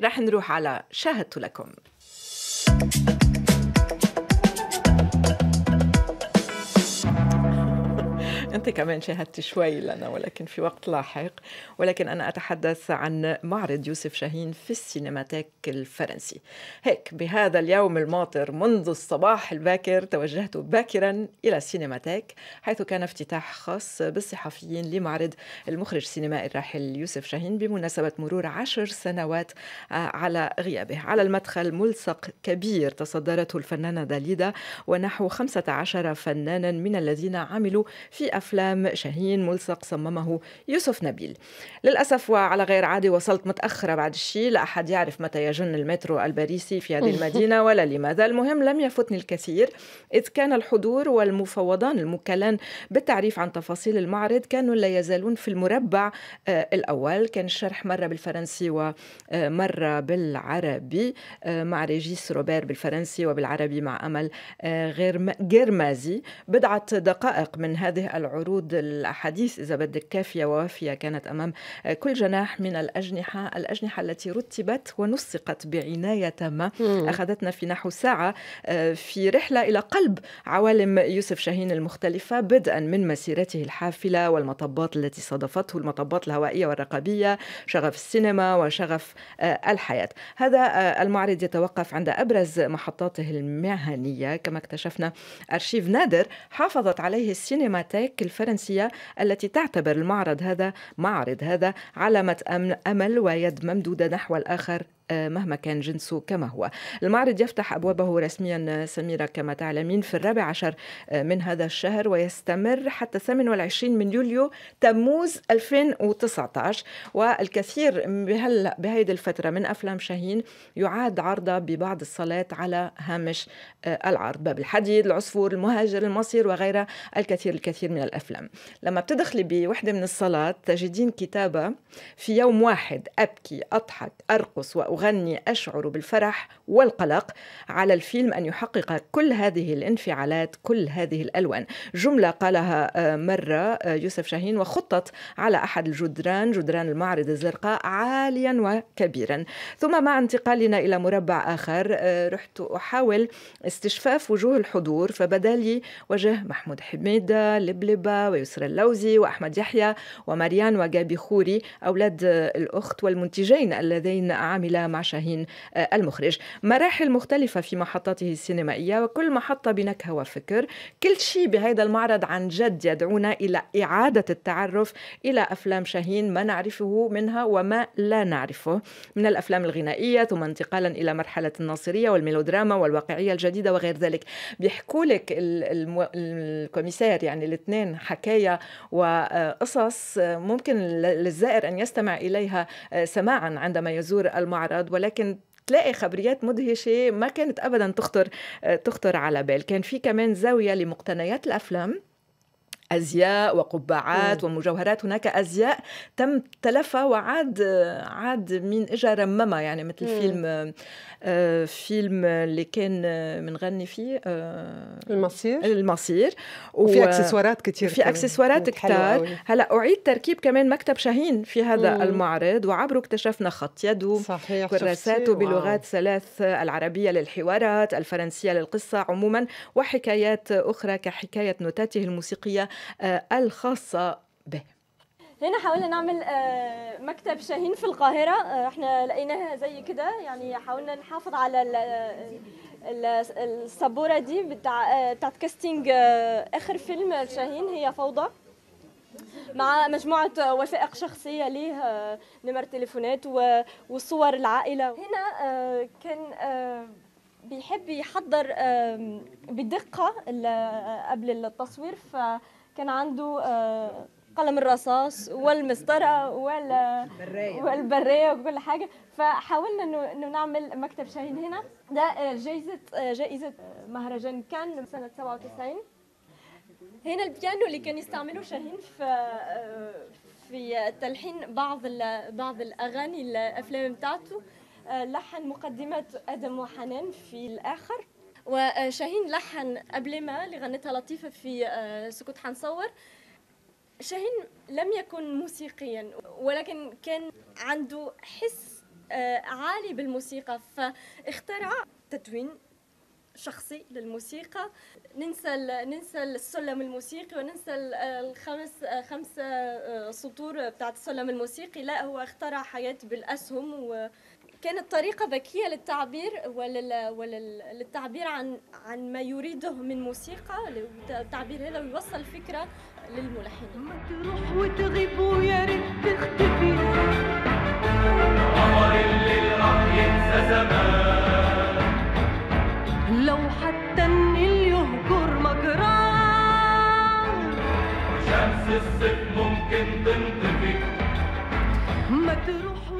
رح نروح على شاهدت لكم أنت كمان شاهدت شوي لنا ولكن في وقت لاحق ولكن أنا أتحدث عن معرض يوسف شاهين في السينماتيك الفرنسي هيك بهذا اليوم الماطر منذ الصباح الباكر توجهت باكرا إلى السينماتيك حيث كان افتتاح خاص بالصحفيين لمعرض المخرج السينمائي الراحل يوسف شاهين بمناسبة مرور عشر سنوات آه، على غيابه على المدخل ملصق كبير تصدرته الفنانة داليدا ونحو 15 فنانا من الذين عملوا في أفلام شاهين ملصق صممه يوسف نبيل للأسف وعلى غير عادي وصلت متأخرة بعد الشيء لا أحد يعرف متى يجن المترو الباريسي في هذه المدينة ولا لماذا المهم لم يفوتني الكثير إذ كان الحضور والمفوضان الموكلان بالتعريف عن تفاصيل المعرض كانوا لا يزالون في المربع آه، الأول كان الشرح مرة بالفرنسي ومرة آه، بالعربي آه، مع ريجيس روبير بالفرنسي وبالعربي مع أمل غير جرمازي بضعة دقائق من هذه العروض عروض الأحاديث إذا بدك كافية ووافية كانت أمام آه، كل جناح من الأجنحة الأجنحة التي رتبت ونسقت بعناية تامة أخذتنا في نحو ساعة آه، في رحلة إلى قلب عوالم يوسف شاهين المختلفة بدءا من مسيرته الحافلة والمطبات التي صادفته المطبات الهوائية والرقابية شغف السينما وشغف آه، الحياة هذا المعرض يتوقف عند أبرز محطاته المهنية كما اكتشفنا أرشيف نادر حافظت عليه السينماتيك الفرنسية التي تعتبر المعرض هذا معرض هذا علامة أمل ويد ممدودة نحو الآخر آه، مهما كان جنسه كما هو المعرض يفتح أبوابه رسميا آه، سميرة كما تعلمين في الرابع عشر آه، من هذا الشهر ويستمر حتى 28 من يوليو تموز 2019 والكثير بهلا بهيدي الفترة من أفلام شاهين يعاد عرضها ببعض الصالات على هامش العرض باب الحديد العصفور المهاجر المصير وغيرها الكثير الكثير من الأفلام لما بتدخلي بوحدة من الصالات تجدين كتابة في يوم واحد أبكي أضحك أرقص وأ أغني أشعر بالفرح والقلق على الفيلم أن يحقق كل هذه الانفعالات كل هذه الألوان جملة قالها آه، مرة آه، يوسف شاهين وخطت على أحد الجدران جدران المعرض الزرقاء عاليا وكبيرا ثم مع انتقالنا إلى مربع آخر آه، رحت أحاول استشفاف وجوه الحضور فبدا لي وجه محمود حميدة لبلبة ويسر اللوزي وأحمد يحيى ومريان وجابي خوري أولاد الأخت والمنتجين اللذين عملا مع شاهين آه، المخرج مراحل مختلفة في محطاته السينمائية وكل محطة بنكهة وفكر كل شيء بهذا المعرض عن جد يدعونا إلى إعادة التعرف إلى أفلام شاهين ما نعرفه منها وما لا نعرفه من الأفلام الغنائية ثم انتقالا إلى مرحلة الناصرية والميلودراما والواقعية الجديدة وغير ذلك بيحكوا لك الكوميسير يعني الاثنين حكاية وقصص آه، ممكن للزائر أن يستمع إليها آه، سماعا عندما يزور المعرض الأعراض ولكن تلاقي خبريات مدهشه ما كانت ابدا تخطر آه، تخطر على بال كان في كمان زاويه لمقتنيات الافلام ازياء وقبعات مم. ومجوهرات هناك ازياء تم تلفها وعاد عاد مين اجى رممها يعني مثل مم. فيلم آه فيلم اللي كان بنغني آه، فيه آه المصير المصير وفي اكسسوارات كثير في اكسسوارات كثار هلا اعيد تركيب كمان مكتب شاهين في هذا مم. المعرض وعبره اكتشفنا خط يده صحيح كراساته بلغات ثلاث العربيه للحوارات الفرنسيه للقصه عموما وحكايات اخرى كحكايه نوتاته الموسيقيه آه، الخاصة به هنا حاولنا نعمل آه، مكتب شاهين في القاهرة آه، احنا لقيناها زي كده يعني حاولنا نحافظ على السبورة دي بتاع بتاعت كاستنج اخر فيلم شاهين هي فوضى مع مجموعة وثائق شخصية ليه نمر تليفونات وصور العائلة هنا كان بيحب يحضر بدقة قبل التصوير ف كان عنده آه، قلم الرصاص والمسطرة والبريه وكل حاجة فحاولنا انه نعمل مكتب شاهين هنا ده جائزة جائزة آه، مهرجان كان سنة 97 هنا البيانو اللي كان يستعمله شاهين في آه، في تلحين بعض بعض الاغاني الافلام بتاعته لحن مقدمات ادم وحنان في الاخر وشاهين لحن قبل ما اللي غنتها لطيفة في آه، سكوت حنصور شاهين لم يكن موسيقيا ولكن كان عنده حس آه، عالي بالموسيقى فاخترع تدوين شخصي للموسيقى ننسى ننسى السلم الموسيقي وننسى آه، الخمس خمسة سطور بتاعت السلم الموسيقي لا هو اخترع حياة بالأسهم و كانت طريقة ذكية للتعبير ولل... وللتعبير عن عن ما يريده من موسيقى التعبير هذا ويوصل فكرة للملحنين ما تروح وتغيب ويا ريت تختفي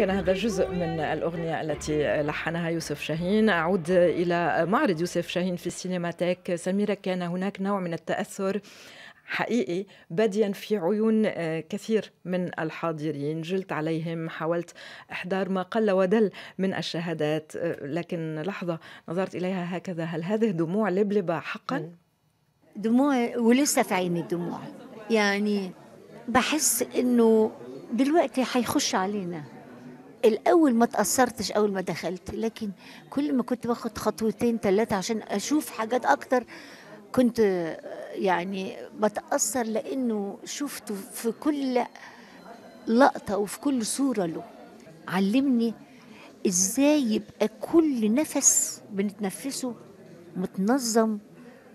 كان هذا جزء من الأغنية التي لحنها يوسف شاهين أعود إلى معرض يوسف شاهين في السينماتيك سميرة كان هناك نوع من التأثر حقيقي باديا في عيون آه، كثير من الحاضرين جلت عليهم حاولت احضار ما قل ودل من الشهادات آه، لكن لحظه نظرت اليها هكذا هل هذه دموع لبلبه حقا نعم. دموع ولسه في عيني الدموع يعني بحس انه دلوقتي حيخش علينا الاول ما تاثرتش اول ما دخلت لكن كل ما كنت باخد خطوتين ثلاثه عشان اشوف حاجات اكتر كنت يعني بتاثر لانه شفته في كل لقطه وفي كل صوره له علمني ازاي يبقى كل نفس بنتنفسه متنظم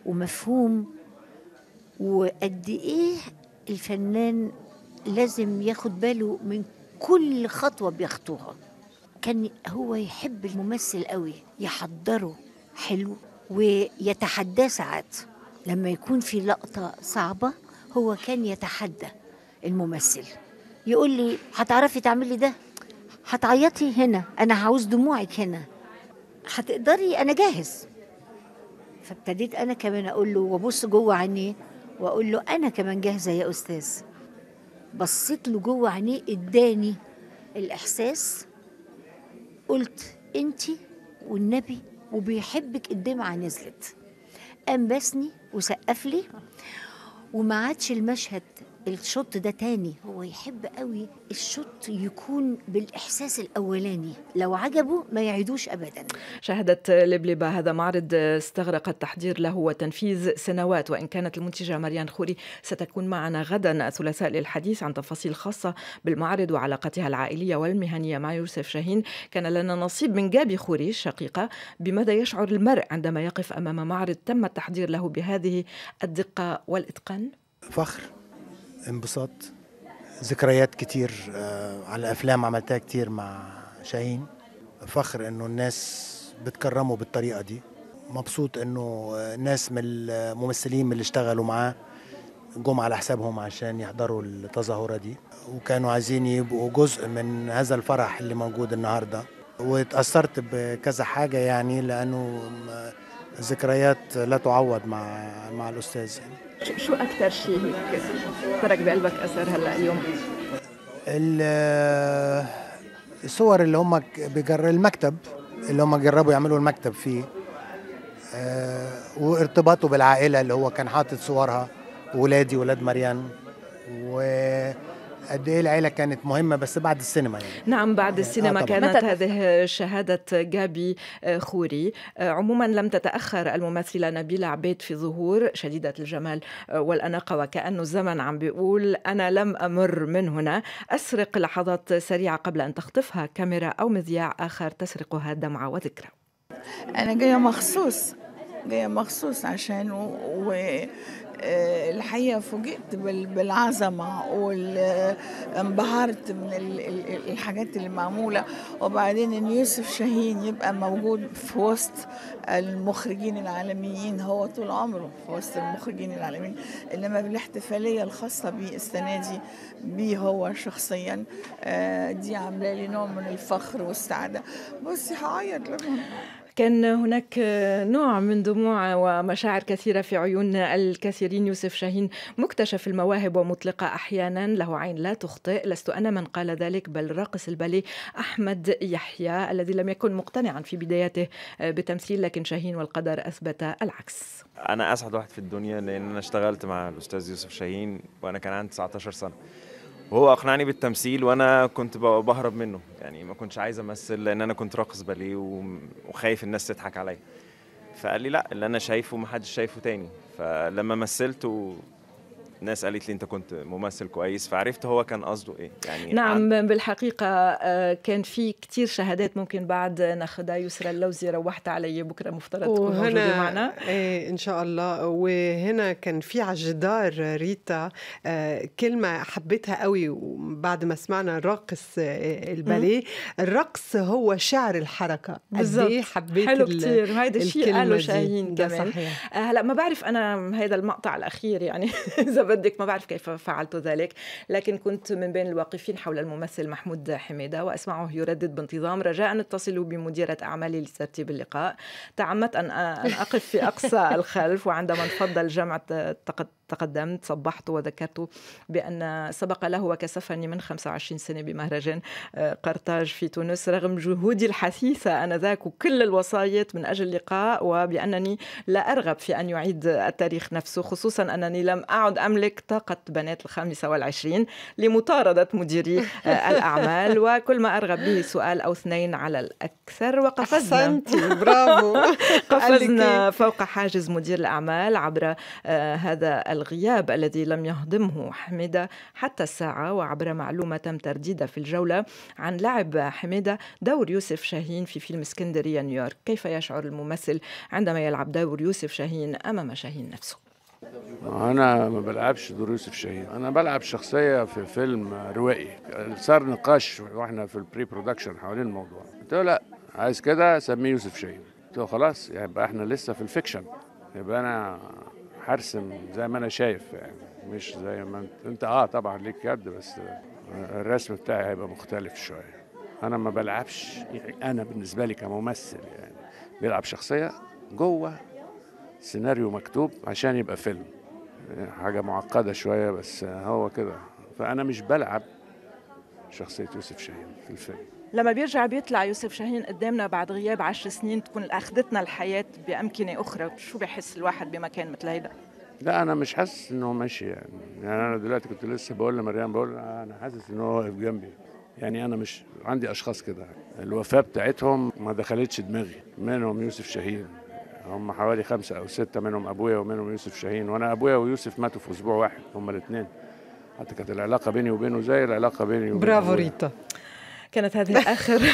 ومفهوم وقد ايه الفنان لازم ياخد باله من كل خطوه بيخطوها كان هو يحب الممثل قوي يحضره حلو ويتحداه ساعات لما يكون في لقطه صعبه هو كان يتحدى الممثل يقول لي هتعرفي تعملي ده هتعيطي هنا انا عاوز دموعك هنا هتقدري انا جاهز فابتديت انا كمان اقول له وابص جوه عينيه واقول له انا كمان جاهزه يا استاذ بصيت له جوه عينيه اداني الاحساس قلت انت والنبي وبيحبك الدمعه نزلت قام بسني وسقف لي وما عادش المشهد الشط ده تاني هو يحب قوي الشط يكون بالإحساس الأولاني لو عجبه ما يعيدوش أبدا شهدت لبلبة هذا معرض استغرق التحضير له وتنفيذ سنوات وإن كانت المنتجة مريان خوري ستكون معنا غدا الثلاثاء للحديث عن تفاصيل خاصة بالمعرض وعلاقتها العائلية والمهنية مع يوسف شاهين كان لنا نصيب من جابي خوري الشقيقة بماذا يشعر المرء عندما يقف أمام معرض تم التحضير له بهذه الدقة والإتقان فخر انبساط ذكريات كتير آه، على افلام عملتها كتير مع شاهين فخر انه الناس بتكرمه بالطريقه دي مبسوط انه ناس من الممثلين من اللي اشتغلوا معاه جم على حسابهم عشان يحضروا التظاهره دي وكانوا عايزين يبقوا جزء من هذا الفرح اللي موجود النهارده واتاثرت بكذا حاجه يعني لانه ذكريات لا تعوض مع مع الاستاذ يعني. شو اكثر شيء هيك ترك بقلبك اثر هلا اليوم؟ الصور اللي هم بجر المكتب اللي هم جربوا يعملوا المكتب فيه آه، وارتباطه بالعائله اللي هو كان حاطط صورها ولادي ولاد مريم و قد ايه العيله كانت مهمه بس بعد السينما يعني نعم بعد يعني، آه، السينما آه كانت هذه شهاده جابي آه، خوري آه، عموما لم تتاخر الممثله نبيله عبيد في ظهور شديده الجمال والاناقه وكانه الزمن عم بيقول انا لم امر من هنا اسرق لحظات سريعه قبل ان تخطفها كاميرا او مذياع اخر تسرقها دمعه وذكرى انا جايه مخصوص جاية مخصوص عشانه والحقيقة فوجئت بالعظمة وانبهرت من الحاجات اللي معمولة وبعدين ان يوسف شاهين يبقى موجود في وسط المخرجين العالميين هو طول عمره في وسط المخرجين العالميين انما بالاحتفالية الخاصة بيه السنة دي بيه هو شخصيا آه، دي عاملة لي نوع من الفخر والسعادة بصي هعيط لما كان هناك نوع من دموع ومشاعر كثيرة في عيون الكثيرين يوسف شاهين مكتشف المواهب ومطلقة أحيانا له عين لا تخطئ لست أنا من قال ذلك بل راقص الباليه أحمد يحيى الذي لم يكن مقتنعا في بدايته بتمثيل لكن شاهين والقدر أثبت العكس أنا أسعد واحد في الدنيا لأن أنا اشتغلت مع الأستاذ يوسف شاهين وأنا كان عندي 19 سنة وهو اقنعني بالتمثيل وانا كنت بهرب منه يعني ما كنتش عايز امثل لان انا كنت راقص باليه وخايف الناس تضحك عليا فقال لي لا اللي انا شايفه ما حدش شايفه تاني فلما مثلت ناس قالت لي انت كنت ممثل كويس فعرفت هو كان قصده ايه يعني نعم عن... بالحقيقه آه، كان في كثير شهادات ممكن بعد ناخذها يسرى اللوزي روحت علي بكره مفترض تكون وهنا... معنا ايه ان شاء الله وهنا كان في على الجدار ريتا آه، كلمه حبيتها قوي وبعد ما سمعنا الرقص آه، الباليه الرقص هو شعر الحركه إيه بالظبط حبيت حلو كثير وهيدا الشيء قالوا شاهين كمان هلا ما بعرف انا هذا المقطع الاخير يعني اذا ردك ما بعرف كيف فعلت ذلك لكن كنت من بين الواقفين حول الممثل محمود حميدة وأسمعه يردد بانتظام رجاء أن اتصلوا بمديرة أعمالي لترتيب اللقاء تعمدت أن أقف في أقصى الخلف وعندما انفض الجمع تقدمت صبحت وذكرت بأن سبق له وكسفني من 25 سنة بمهرجان آه، قرطاج في تونس رغم جهودي الحثيثة أنذاك وكل الوصايات من أجل اللقاء وبأنني لا أرغب في أن يعيد التاريخ نفسه خصوصا أنني لم أعد أملك طاقة بنات الخامسة والعشرين لمطاردة مديري آه، الأعمال وكل ما أرغب به سؤال أو اثنين على الأكثر وقفزنا أحسنتي برافو قفزنا إيه؟ فوق حاجز مدير الأعمال عبر آه، هذا الغياب الذي لم يهضمه حميدة حتى الساعة وعبر معلومة تم ترديدها في الجولة عن لعب حميدة دور يوسف شاهين في فيلم اسكندرية نيويورك كيف يشعر الممثل عندما يلعب دور يوسف شاهين أمام شاهين نفسه أنا ما بلعبش دور يوسف شاهين، أنا بلعب شخصية في فيلم روائي، صار نقاش وإحنا في البري برودكشن حوالين الموضوع، قلت له لا عايز كده سميه يوسف شاهين، قلت له خلاص يبقى إحنا لسه في الفيكشن، يبقى أنا هرسم زي ما انا شايف يعني مش زي ما انت, انت اه طبعا ليك يد بس الرسم بتاعي هيبقى مختلف شويه انا ما بلعبش يعني، انا بالنسبه لي كممثل يعني بيلعب شخصيه جوه سيناريو مكتوب عشان يبقى فيلم حاجه معقده شويه بس هو كده فانا مش بلعب شخصيه يوسف شاهين في الفيلم لما بيرجع بيطلع يوسف شاهين قدامنا بعد غياب عشر سنين تكون اخذتنا الحياه بامكنه اخرى شو بحس الواحد بمكان مثل هيدا لا انا مش حاسس انه ماشي يعني. يعني انا دلوقتي كنت لسه بقول لمريم بقول انا حاسس ان هو واقف جنبي يعني انا مش عندي اشخاص كده الوفاه بتاعتهم ما دخلتش دماغي منهم يوسف شاهين هم حوالي خمسة أو ستة منهم أبويا ومنهم يوسف شاهين وأنا أبويا ويوسف ماتوا في أسبوع واحد هم الاثنين حتى كانت العلاقة بيني وبينه زي العلاقة بيني وبينه برافو ريتا كانت هذه آخر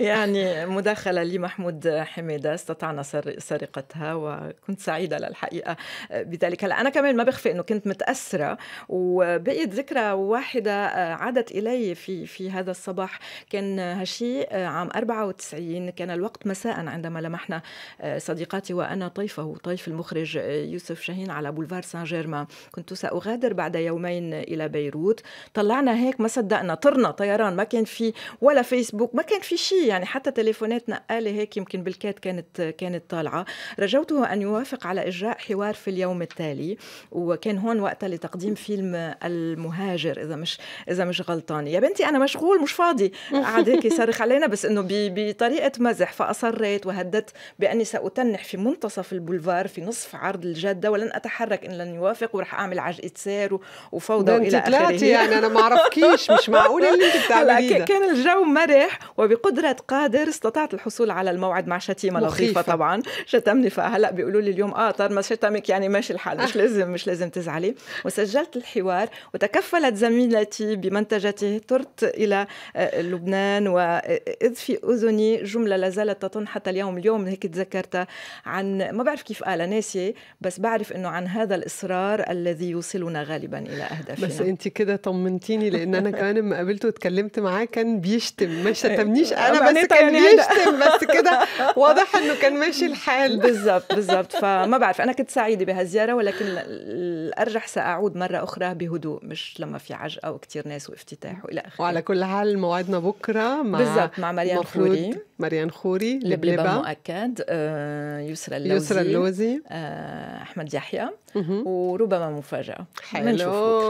يعني مداخلة لمحمود حميدة استطعنا سرقتها وكنت سعيدة للحقيقة بذلك هلا أنا كمان ما بخفي أنه كنت متأثرة وبقيت ذكرى واحدة آه، عادت إلي في في هذا الصباح كان هالشيء آه، عام 94 كان الوقت مساء عندما لمحنا آه، صديقاتي وأنا طيفه طيف المخرج يوسف شاهين على بولفار سان جيرمان كنت سأغادر بعد يومين إلى بيروت طلعنا هيك ما صدقنا طرنا طيران ما كان في ولا فيسبوك ما كان في شيء يعني حتى تليفونات نقاله هيك يمكن بالكاد كانت كانت طالعه رجوته ان يوافق على اجراء حوار في اليوم التالي وكان هون وقتها لتقديم فيلم المهاجر اذا مش اذا مش غلطانه يا بنتي انا مشغول مش فاضي قعد هيك يصرخ علينا بس انه بطريقه مزح فاصريت وهددت باني ساتنح في منتصف البولفار في نصف عرض الجاده ولن اتحرك ان لن يوافق ورح اعمل عجقه سير وفوضى والى اخره يعني انا ما اعرفكيش مش معقول اللي انت لا كان الجو مرح وبقدرة قادر استطعت الحصول على الموعد مع شتيمة لطيفة طبعا شتمني فهلا بيقولوا لي اليوم اه طار ما شتمك يعني ماشي الحال مش آه. لازم مش لازم تزعلي وسجلت الحوار وتكفلت زميلتي بمنتجته طرت إلى آه، لبنان وإذ آه، في أذني جملة لازالت تطن حتى اليوم اليوم هيك تذكرتها عن ما بعرف كيف قالها ناسي بس بعرف أنه عن هذا الإصرار الذي يوصلنا غالبا إلى أهدافنا بس أنت كده طمنتيني لأن أنا كمان لما قابلته اتكلمت معاه كان بيشتم ما شتمنيش انا بس كان يعني. بيشتم بس كده واضح انه كان ماشي الحال بالظبط بالظبط فما بعرف انا كنت سعيده بهالزياره ولكن الارجح ساعود مره اخرى بهدوء مش لما في عجقه وكثير ناس وافتتاح والى اخره وعلى كل حال موعدنا بكره مع بالظبط مع مريان خوري مريان خوري لبلبة, مؤكد آه، يسرى اللوزي يسرى اللوزي آه، احمد يحيى وربما مفاجاه حلو